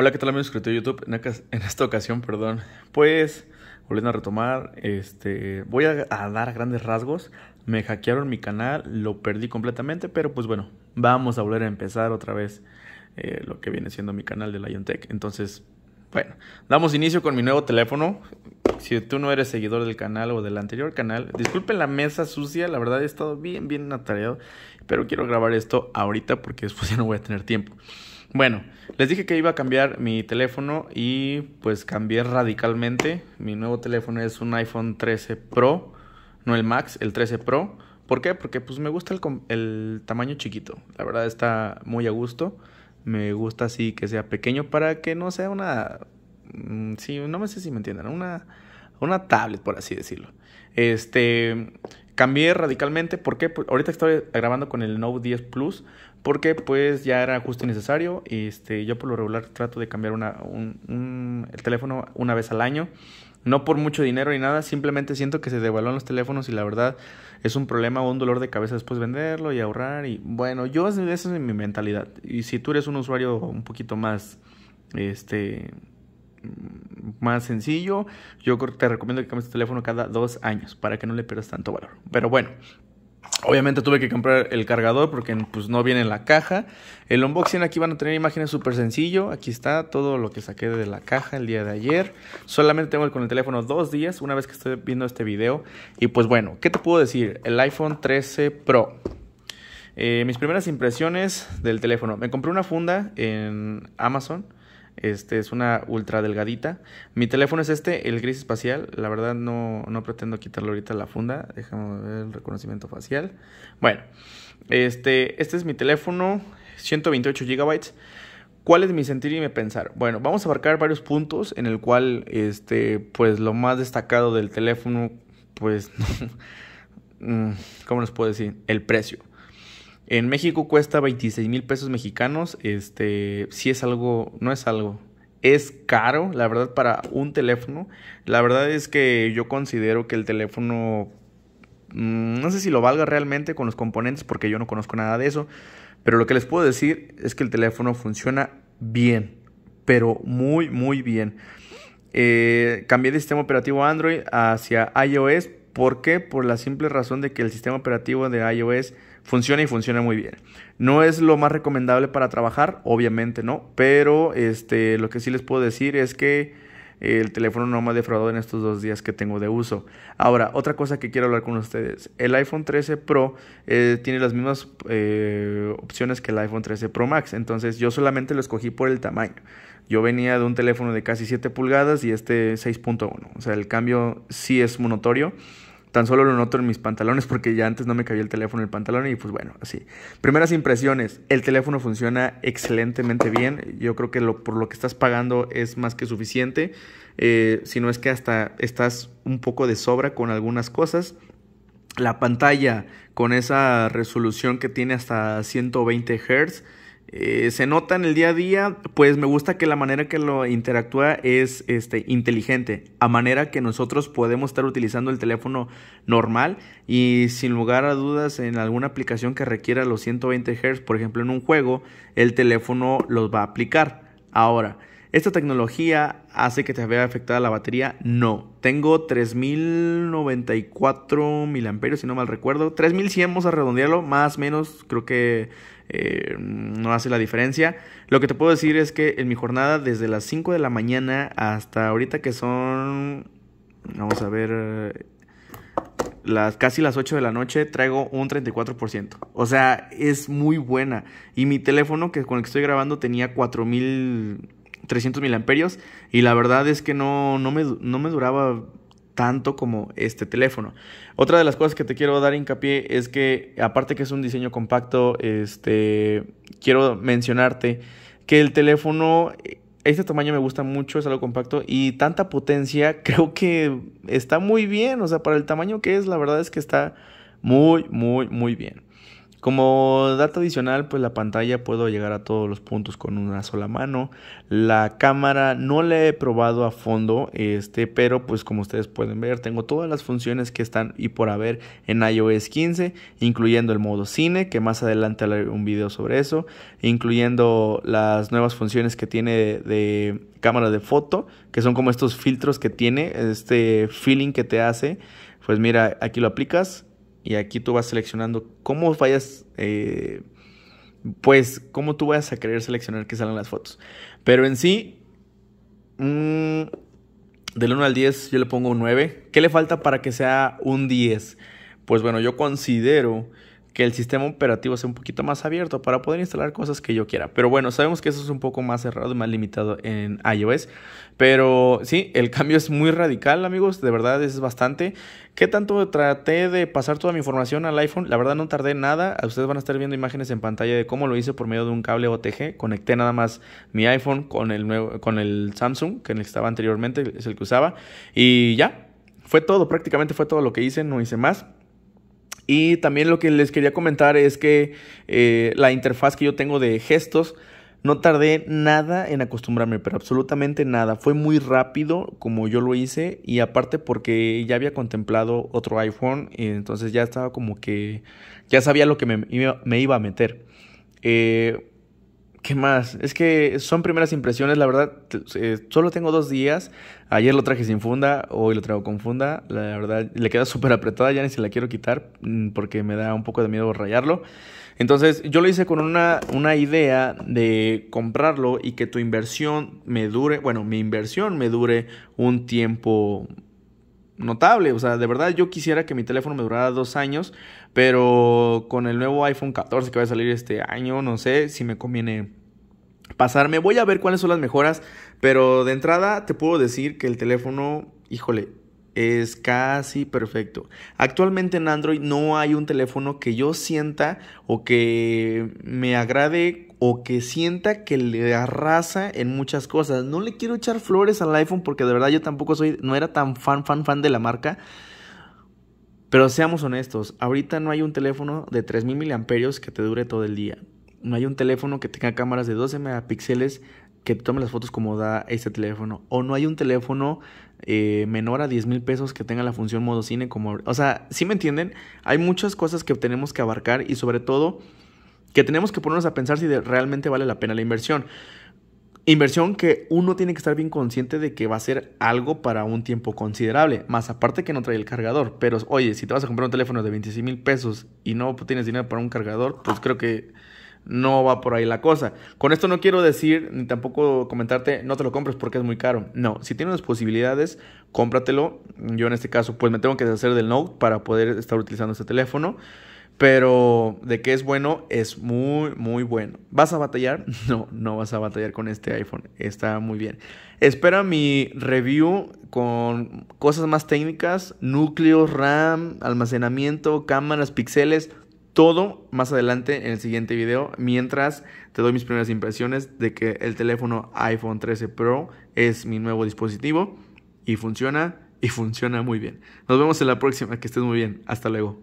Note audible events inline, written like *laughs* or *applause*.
Hola, ¿qué tal amigos de YouTube? En esta ocasión, perdón, pues, volviendo a retomar, este, voy a, dar grandes rasgos. Me hackearon mi canal, lo perdí completamente, pero pues bueno, vamos a volver a empezar otra vez eh, lo que viene siendo mi canal de Lion Tech. Entonces, bueno, damos inicio con mi nuevo teléfono. Si tú no eres seguidor del canal o del anterior canal, disculpen la mesa sucia, la verdad he estado bien, bien atareado, pero quiero grabar esto ahorita porque después *laughs* ya no voy a tener tiempo. Bueno, les dije que iba a cambiar mi teléfono y pues cambié radicalmente. Mi nuevo teléfono es un iPhone 13 Pro, no el Max, el 13 Pro. ¿Por qué? Porque pues me gusta el, el tamaño chiquito. La verdad está muy a gusto. Me gusta así que sea pequeño para que no sea una... Mm, sí, no me sé si me entiendan. Una, una tablet, por así decirlo. Este, cambié radicalmente. ¿Por qué? Pues ahorita estoy grabando con el Note 10 Plus porque pues ya era justo y necesario. Este, yo por lo regular trato de cambiar el teléfono una vez al año. No por mucho dinero ni nada, simplemente siento que se devalúan los teléfonos y la verdad es un problema o un dolor de cabeza después venderlo y ahorrar. Y bueno, yo esa es mi mentalidad. Y si tú eres un usuario un poquito más, este, más sencillo, yo te recomiendo que cambies tu teléfono cada dos años para que no le pierdas tanto valor. Pero bueno, Obviamente tuve que comprar el cargador porque pues, no viene en la caja. El unboxing aquí van a tener imágenes súper sencillo. Aquí está todo lo que saqué de la caja el día de ayer. Solamente tengo con el teléfono dos días una vez que estoy viendo este video. Y pues bueno, ¿qué te puedo decir? El iPhone 13 Pro. Eh, mis primeras impresiones del teléfono. Me compré una funda en Amazon este es una ultra delgadita. Mi teléfono es este, el gris espacial. La verdad no, pretendo quitarle ahorita la funda. Déjame ver el reconocimiento facial. Bueno, este, este es mi teléfono, 128 GB. ¿Cuál es mi sentir y mi pensar? Bueno, vamos a abarcar varios puntos en el cual, este, pues lo más destacado del teléfono, pues, *laughs* mm, ¿cómo les puedo decir? El precio. En México cuesta 26 mil pesos mexicanos. Este, sí es algo, no es algo. Es caro, la verdad, para un teléfono. La verdad es que yo considero que el teléfono, mm, no sé si lo valga realmente con los componentes, porque yo no conozco nada de eso. Pero lo que les puedo decir es que el teléfono funciona bien, pero muy, muy bien. Eh, cambié de sistema operativo Android hacia iOS ¿Por qué? Por la simple razón de que el sistema operativo de iOS funciona y funciona muy bien. No es lo más recomendable para trabajar, obviamente no, pero este, lo que sí les puedo decir es que eh, el teléfono no me ha defraudado en estos dos días que tengo de uso. Ahora, otra cosa que quiero hablar con ustedes. El iPhone 13 Pro eh, tiene las mismas eh, opciones que el iPhone 13 Pro Max. Entonces yo solamente lo escogí por el tamaño. Yo venía de un teléfono de casi 7 pulgadas y este 6.1. O sea, el cambio sí es monotorio. Tan solo lo noto en mis pantalones porque ya antes no me cabía el teléfono en el pantalón y pues bueno, así. Primeras impresiones, el teléfono funciona excelentemente bien. Yo creo que por lo que estás pagando es más que suficiente. Eh, si no es que hasta estás un poco de sobra con algunas cosas. La pantalla con esa resolución que tiene hasta 120 Hz eh, se nota en el día a día, pues me gusta que la manera que lo interactúa es este, inteligente, a manera que nosotros podemos estar utilizando el teléfono normal y sin lugar a dudas en alguna aplicación que requiera los 120 Hz, por ejemplo en un juego, el teléfono los va a aplicar. Ahora, ¿Esta tecnología hace que te vea afectada la batería? No. Tengo 3094 miliamperios, si no mal recuerdo. 3100, vamos a redondearlo, más o menos, creo que eh, no hace la diferencia. Lo que te puedo decir es que en mi jornada, desde las 5 de la mañana hasta ahorita que son. Vamos a ver. Las, casi las 8 de la noche traigo un 34%. O sea, es muy buena. Y mi teléfono que con el que estoy grabando tenía 4000 300 mil amperios y la verdad es que no, no, me, duraba tanto como este teléfono. Otra de las cosas que te quiero dar hincapié es que aparte que es un diseño compacto, este, quiero mencionarte que el teléfono, este tamaño me gusta mucho, es algo compacto y tanta potencia *laughs* creo que está muy bien, o sea, para el tamaño que es, la verdad es que está muy, muy, muy bien. Como dato adicional, pues la pantalla puedo llegar a todos los puntos con una sola mano. La cámara no la he probado a fondo, este, pero pues como ustedes pueden ver, tengo todas las funciones que están y por haber en iOS 15, incluyendo el modo cine, que más adelante haré un video sobre eso, incluyendo las nuevas funciones que tiene de, de cámara de foto, que son como estos filtros que tiene, este feeling que te hace. Pues mira, aquí lo aplicas y aquí tú vas seleccionando cómo vayas, eh, pues, cómo tú vayas a querer seleccionar que salgan las fotos. Pero en sí, mm, del 1 al 10 yo le pongo un 9. ¿Qué le falta para que sea un 10? Pues bueno, yo considero que el sistema operativo sea un poquito más abierto para poder instalar cosas que yo quiera. Pero bueno, sabemos que eso es un poco más cerrado y más limitado en iOS. Pero sí, el cambio es muy radical, amigos. De verdad es bastante. ¿Qué tanto traté de pasar toda mi información al iPhone? La verdad no tardé nada. Ustedes van a estar viendo imágenes en pantalla de cómo lo hice por medio de un cable OTG. Conecté nada más mi iPhone con el, nuevo, con el Samsung, que estaba anteriormente, es el que usaba. Y ya, fue todo. Prácticamente fue todo lo que hice. No hice más. Y también lo que les quería comentar es que eh, la interfaz que yo tengo de gestos, no tardé nada en acostumbrarme, pero absolutamente nada. Fue muy rápido como yo lo hice y aparte porque ya había contemplado otro iPhone, y entonces ya estaba como que ya sabía lo que me, me iba a meter. Eh, ¿Qué más? Es que son primeras impresiones, la verdad, eh, solo tengo dos días. Ayer lo traje sin funda, hoy lo traigo con funda. La verdad, le queda súper apretada, ya ni se la quiero quitar mm, porque me da un poco de miedo rayarlo. Entonces, yo lo hice con una, una idea de comprarlo y que tu inversión me dure, bueno, mi inversión me dure un tiempo notable. O sea, de verdad yo quisiera que mi teléfono me durara dos años, pero con el nuevo iPhone 14 que va a salir este año, no sé si me conviene pasarme. Voy a ver cuáles son las mejoras, pero de entrada te puedo decir que el teléfono, híjole, es casi perfecto. Actualmente en Android no hay un teléfono que yo sienta o que me agrade o que sienta que le arrasa en muchas cosas. No le quiero echar flores al iPhone porque de verdad yo tampoco soy, no era tan fan, fan, fan de la marca. Pero seamos honestos, ahorita no hay un teléfono de 3000 miliamperios que te dure todo el día. No hay un teléfono que tenga cámaras de 12 megapíxeles que tome las fotos como da este teléfono. O no hay un teléfono eh, menor a 10 mil pesos que tenga la función modo cine como... O sea, si me entienden, hay muchas cosas que tenemos que abarcar y sobre todo que tenemos que ponernos a pensar si realmente vale la pena la inversión. Inversión que uno tiene que estar bien consciente de que va a ser algo para un tiempo considerable, más aparte que no trae el cargador. Pero oye, si te vas a comprar un teléfono de 26 mil pesos y no tienes dinero para un cargador, pues creo que no va por ahí la cosa. Con esto no quiero decir ni tampoco comentarte no te lo compres porque es muy caro. No, si tienes posibilidades, cómpratelo. Yo en este caso pues me tengo que deshacer del Note para poder estar utilizando este teléfono. Pero de qué es bueno, es muy, muy bueno. ¿Vas a batallar? *laughs* No, no vas a batallar con este iPhone. Está muy bien. Espera mi review con cosas más técnicas, núcleo, RAM, almacenamiento, cámaras, píxeles, todo más adelante en el siguiente video. Mientras te doy mis primeras impresiones de que el teléfono iPhone 13 Pro es mi nuevo dispositivo y funciona y funciona muy bien. Nos vemos en la próxima, que estés muy bien. Hasta luego.